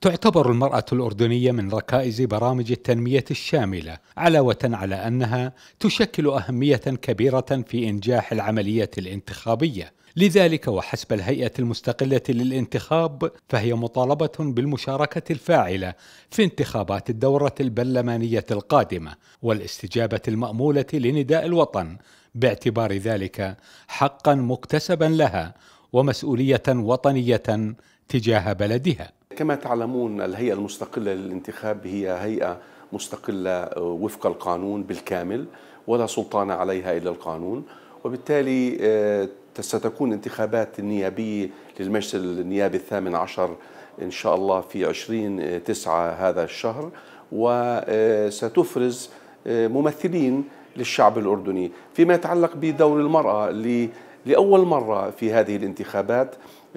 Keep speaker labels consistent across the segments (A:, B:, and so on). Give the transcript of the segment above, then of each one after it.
A: تعتبر المرأة الأردنية من ركائز برامج التنمية الشاملة علاوة على أنها تشكل أهمية كبيرة في إنجاح العملية الانتخابية لذلك وحسب الهيئة المستقلة للانتخاب فهي مطالبة بالمشاركة الفاعلة في انتخابات الدورة البرلمانية القادمة والاستجابة المأمولة لنداء الوطن باعتبار ذلك حقا مكتسبا لها ومسؤولية وطنية تجاه بلدها
B: كما تعلمون الهيئة المستقلة للانتخاب هي هيئة مستقلة وفق القانون بالكامل ولا سلطان عليها إلا القانون وبالتالي آه، ستكون انتخابات النيابية للمجلس النيابي الثامن عشر إن شاء الله في عشرين آه، تسعة هذا الشهر وستفرز آه، ممثلين للشعب الأردني فيما يتعلق بدور المرأة اللي لأول مرة في هذه الانتخابات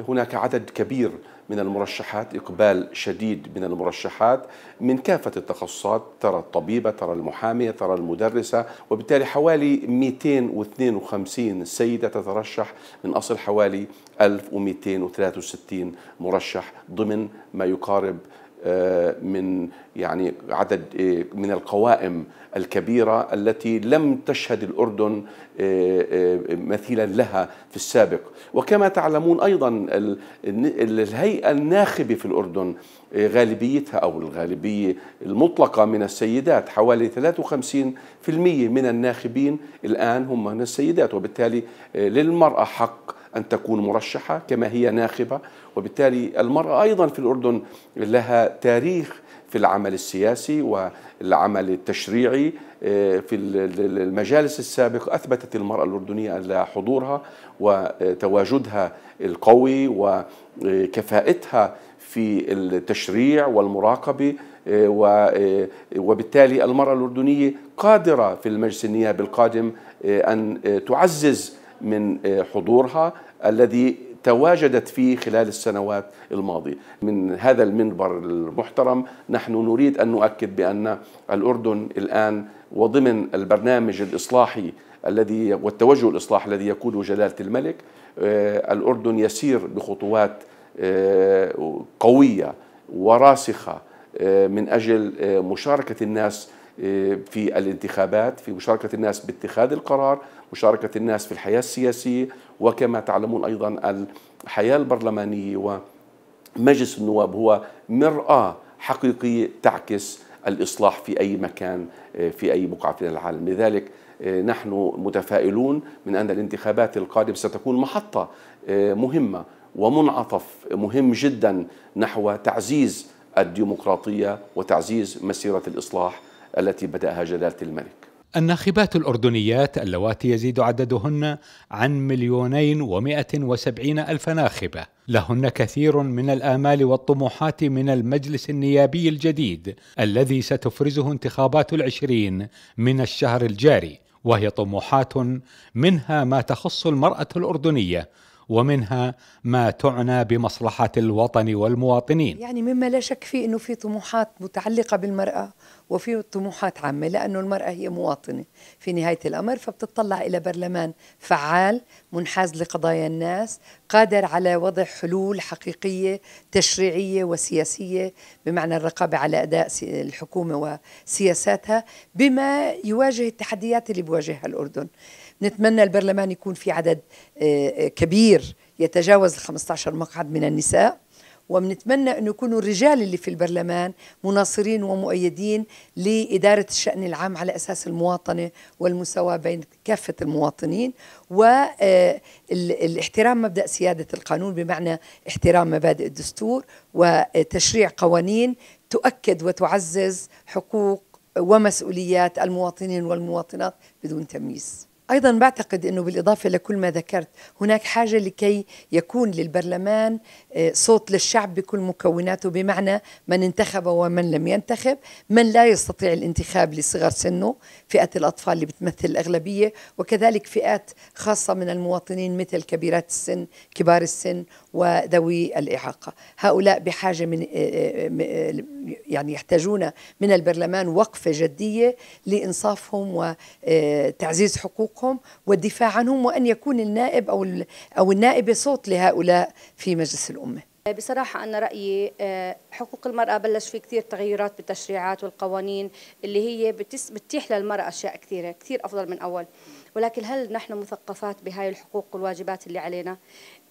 B: هناك عدد كبير من المرشحات إقبال شديد من المرشحات من كافة التخصصات ترى الطبيبة ترى المحامية ترى المدرسة وبالتالي حوالي 252 سيدة تترشح من أصل حوالي 1263 مرشح ضمن ما يقارب آه، من يعني عدد آه، من القوائم الكبيرة التي لم تشهد الأردن آه، مثيلا لها في السابق وكما تعلمون أيضا الهيئة الناخبة في الأردن غالبيتها أو الغالبية المطلقة من السيدات حوالي 53% من الناخبين الآن هم من السيدات وبالتالي للمرأة حق أن تكون مرشحة كما هي ناخبة وبالتالي المرأة أيضا في الأردن لها تاريخ في العمل السياسي والعمل التشريعي آه، في المجالس السابقة أثبتت المرأة الأردنية على حضورها وتواجدها القوي وكفاءتها في التشريع والمراقبة آه، آه، وبالتالي المرأة الأردنية قادرة في المجلس النيابي القادم أن تعزز من آه، حضورها الذي تواجدت فيه خلال السنوات الماضية من هذا المنبر المحترم نحن نريد أن نؤكد بأن الأردن الآن وضمن البرنامج الإصلاحي الذي والتوجه الإصلاحي الذي يقوده جلالة الملك آه، الأردن يسير بخطوات آه، قوية وراسخة من أجل مشاركة الناس إيه، في الانتخابات في مشاركة الناس باتخاذ القرار مشاركة الناس في الحياة السياسية وكما تعلمون أيضا الحياة البرلمانية ومجلس النواب هو مرآة حقيقية تعكس الإصلاح في أي مكان إيه، في أي بقعة من العالم لذلك إيه، نحن متفائلون من أن الانتخابات القادمة ستكون محطة مهمة ومنعطف مهم جدا نحو تعزيز الديمقراطية وتعزيز مسيرة الإصلاح التي بدأها جلالة الملك
A: الناخبات الأردنيات اللواتي يزيد عددهن عن مليونين ومائة وسبعين ألف ناخبة لهن كثير من الآمال والطموحات من المجلس النيابي الجديد الذي ستفرزه انتخابات العشرين من الشهر الجاري وهي طموحات منها ما تخص المرأة الأردنية ومنها ما تعنى بمصلحة الوطن والمواطنين
C: يعني مما لا شك فيه أنه في طموحات متعلقة بالمرأة وفي طموحات عامة لأنه المرأة هي مواطنة في نهاية الأمر فبتطلع إلى برلمان فعال منحاز لقضايا الناس قادر على وضع حلول حقيقية تشريعية وسياسية بمعنى الرقابة على أداء الحكومة وسياساتها بما يواجه التحديات اللي بواجهها الأردن نتمنى البرلمان يكون في عدد آه، آه، كبير يتجاوز ال 15 مقعد من النساء وبنتمنى أن يكونوا الرجال اللي في البرلمان مناصرين ومؤيدين لإدارة الشأن العام على أساس المواطنة والمساواة بين كافة المواطنين والاحترام آه، مبدأ سيادة القانون بمعنى احترام مبادئ الدستور وتشريع قوانين تؤكد وتعزز حقوق ومسؤوليات المواطنين والمواطنات بدون تمييز أيضا بعتقد أنه بالإضافة لكل ما ذكرت هناك حاجة لكي يكون للبرلمان آه، صوت للشعب بكل مكوناته بمعنى من انتخب ومن لم ينتخب من لا يستطيع الانتخاب لصغر سنه فئة الأطفال اللي بتمثل الأغلبية وكذلك فئات خاصة من المواطنين مثل كبيرات السن كبار السن وذوي الإعاقة هؤلاء بحاجة من آه، آه، يعني يحتاجون من البرلمان وقفة جدية لإنصافهم وتعزيز حقوقهم حقوقهم والدفاع عنهم وأن يكون النائب أو أو النائبه صوت لهؤلاء في مجلس الأمة
D: بصراحة أنا رأيي آه، حقوق المرأة بلش في كثير تغيرات بالتشريعات والقوانين اللي هي بتتيح للمرأة أشياء كثيرة كثير أفضل من أول ولكن هل نحن مثقفات بهاي الحقوق والواجبات اللي علينا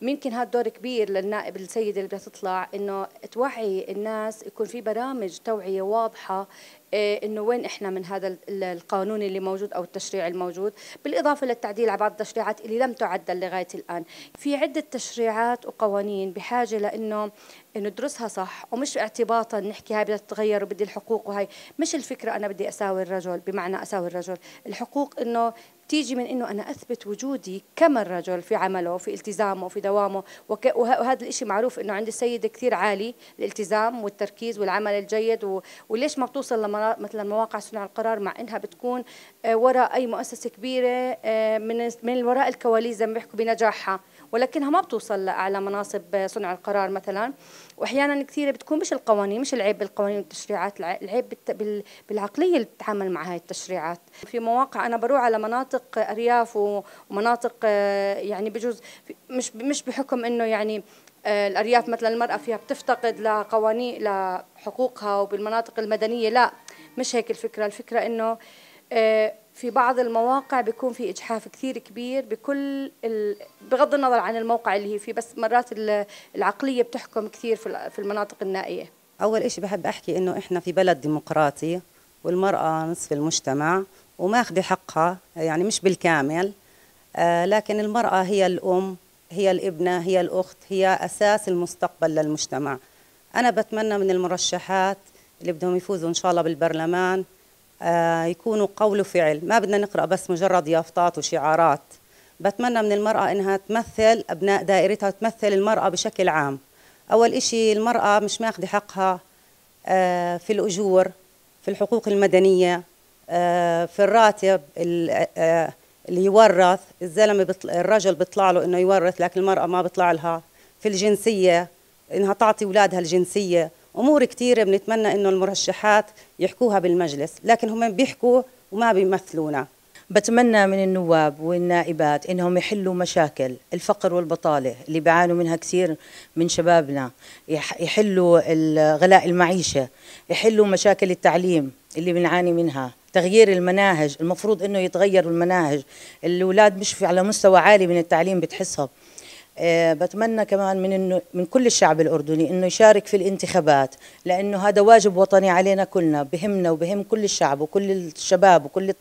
D: ممكن هذا دور كبير للنائب السيدة اللي بدها تطلع انه توعي الناس يكون في برامج توعية واضحة إيه، انه وين احنا من هذا القانون اللي موجود او التشريع الموجود بالاضافه للتعديل على بعض التشريعات اللي لم تعدل لغايه الان في عده تشريعات وقوانين بحاجه لانه ندرسها صح ومش اعتباطا نحكي هاي بدها تتغير وبدي الحقوق وهي مش الفكره انا بدي اساوي الرجل بمعنى اساوي الرجل الحقوق انه تيجي من انه انا اثبت وجودي كما الرجل في عمله في التزامه في دوامه وك... وهذا الشيء معروف انه عند السيده كثير عالي الالتزام والتركيز والعمل الجيد و... وليش ما بتوصل لما... مثلا مواقع صنع القرار مع انها بتكون آه، وراء اي مؤسسه كبيره آه، من من وراء الكواليس زي ما بيحكوا بنجاحها ولكنها ما بتوصل لاعلى مناصب صنع القرار مثلا واحيانا كثيره بتكون مش القوانين مش العيب بالقوانين والتشريعات العيب بالعقليه اللي بتتعامل مع هاي التشريعات في مواقع انا بروح على مناطق ارياف ومناطق آه، يعني بجوز مش مش بحكم انه يعني آه، الارياف مثلا المراه فيها بتفتقد لقوانين لحقوقها وبالمناطق المدنيه لا مش هيك الفكره الفكره انه آه، في بعض المواقع بيكون في اجحاف كثير كبير بكل ال... بغض النظر عن الموقع اللي هي فيه بس مرات العقليه بتحكم كثير في المناطق النائيه
E: اول شيء بحب احكي انه احنا في بلد ديمقراطي والمراه نصف المجتمع وماخذه حقها يعني مش بالكامل آه، لكن المراه هي الام هي الابنه هي الاخت هي اساس المستقبل للمجتمع انا بتمنى من المرشحات اللي بدهم يفوزوا ان شاء الله بالبرلمان آه، يكونوا قول وفعل ما بدنا نقرأ بس مجرد يافطات وشعارات بتمنى من المرأة إنها تمثل أبناء دائرتها تمثل المرأة بشكل عام أول إشي المرأة مش ماخذة حقها آه، في الأجور في الحقوق المدنية آه، في الراتب اللي يورث الزلمة بطل... الرجل بيطلع له إنه يورث لكن المرأة ما بيطلع لها في الجنسية إنها تعطي أولادها الجنسية امور كثيره بنتمنى انه المرشحات يحكوها بالمجلس لكن هم بيحكوا وما بيمثلونا بتمنى من النواب والنائبات انهم يحلوا مشاكل الفقر والبطاله اللي بيعانوا منها كثير من شبابنا يحلوا غلاء المعيشه يحلوا مشاكل التعليم اللي بنعاني منها تغيير المناهج المفروض انه يتغير المناهج الاولاد مش على مستوى عالي من التعليم بتحسهم آه، بتمنى كمان من انه من كل الشعب الاردني انه يشارك في الانتخابات لانه هذا واجب وطني علينا كلنا بهمنا وبهم كل الشعب وكل الشباب وكل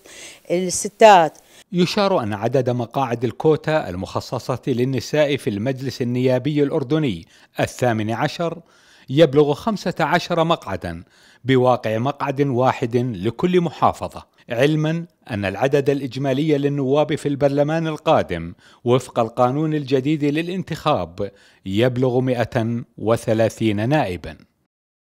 A: الستات يشار أن عدد مقاعد الكوتا المخصصة للنساء في المجلس النيابي الأردني الثامن عشر يبلغ 15 مقعدا بواقع مقعد واحد لكل محافظة علما أن العدد الإجمالي للنواب في البرلمان القادم وفق القانون الجديد للانتخاب يبلغ 130 نائباً